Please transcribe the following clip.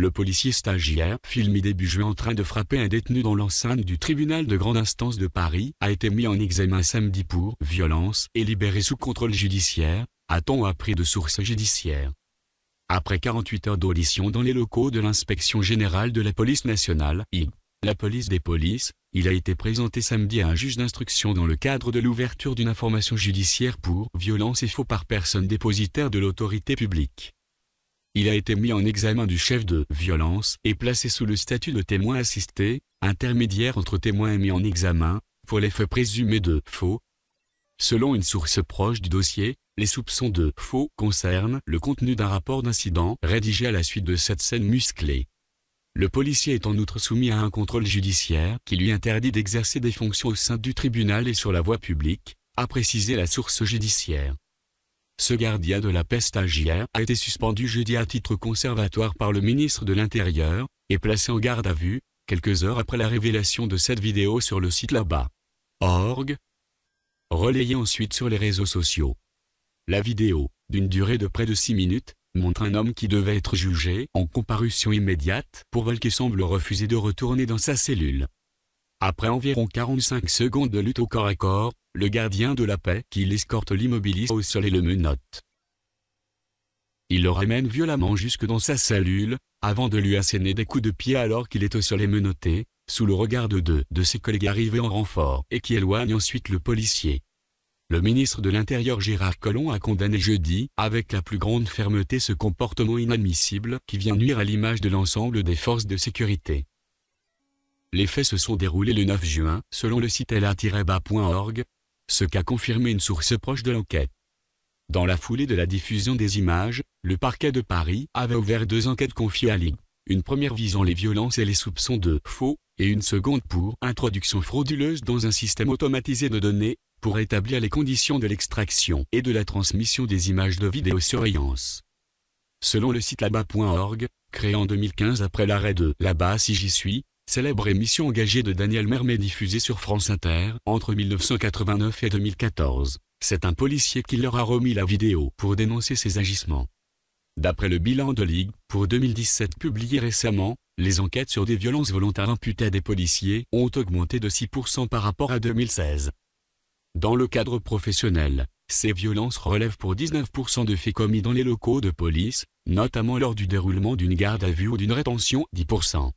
Le policier stagiaire, filmé début juin en train de frapper un détenu dans l'enceinte du tribunal de grande instance de Paris, a été mis en examen samedi pour violence et libéré sous contrôle judiciaire, a-t-on appris de sources judiciaires. Après 48 heures d'audition dans les locaux de l'inspection générale de la police nationale, la police des polices, il a été présenté samedi à un juge d'instruction dans le cadre de l'ouverture d'une information judiciaire pour violence et faux par personne dépositaire de l'autorité publique. Il a été mis en examen du chef de violence et placé sous le statut de témoin assisté, intermédiaire entre témoins et mis en examen, pour les faits présumés de faux. Selon une source proche du dossier, les soupçons de faux concernent le contenu d'un rapport d'incident rédigé à la suite de cette scène musclée. Le policier est en outre soumis à un contrôle judiciaire qui lui interdit d'exercer des fonctions au sein du tribunal et sur la voie publique, a précisé la source judiciaire ce gardien de la peste agiaire a été suspendu jeudi à titre conservatoire par le ministre de l'Intérieur, et placé en garde à vue, quelques heures après la révélation de cette vidéo sur le site là-bas. Org. Relayée ensuite sur les réseaux sociaux. La vidéo, d'une durée de près de 6 minutes, montre un homme qui devait être jugé en comparution immédiate pour vol qui semble refuser de retourner dans sa cellule. Après environ 45 secondes de lutte au corps à corps, le gardien de la paix qui l'escorte l'immobilise au sol et le menotte. Il le ramène violemment jusque dans sa cellule, avant de lui asséner des coups de pied alors qu'il est au sol et menotté, sous le regard de deux de ses collègues arrivés en renfort et qui éloignent ensuite le policier. Le ministre de l'Intérieur Gérard Collomb a condamné jeudi, avec la plus grande fermeté ce comportement inadmissible qui vient nuire à l'image de l'ensemble des forces de sécurité. Les faits se sont déroulés le 9 juin, selon le site la baorg ce qu'a confirmé une source proche de l'enquête. Dans la foulée de la diffusion des images, le parquet de Paris avait ouvert deux enquêtes confiées à l'IG, une première visant les violences et les soupçons de faux, et une seconde pour introduction frauduleuse dans un système automatisé de données, pour établir les conditions de l'extraction et de la transmission des images de vidéosurveillance. Selon le site laba.org, créé en 2015 après l'arrêt de Laba si j'y suis, célèbre émission engagée de Daniel Mermet diffusée sur France Inter entre 1989 et 2014. C'est un policier qui leur a remis la vidéo pour dénoncer ses agissements. D'après le bilan de Ligue pour 2017 publié récemment, les enquêtes sur des violences volontaires imputées à des policiers ont augmenté de 6% par rapport à 2016. Dans le cadre professionnel, ces violences relèvent pour 19% de faits commis dans les locaux de police, notamment lors du déroulement d'une garde à vue ou d'une rétention 10%.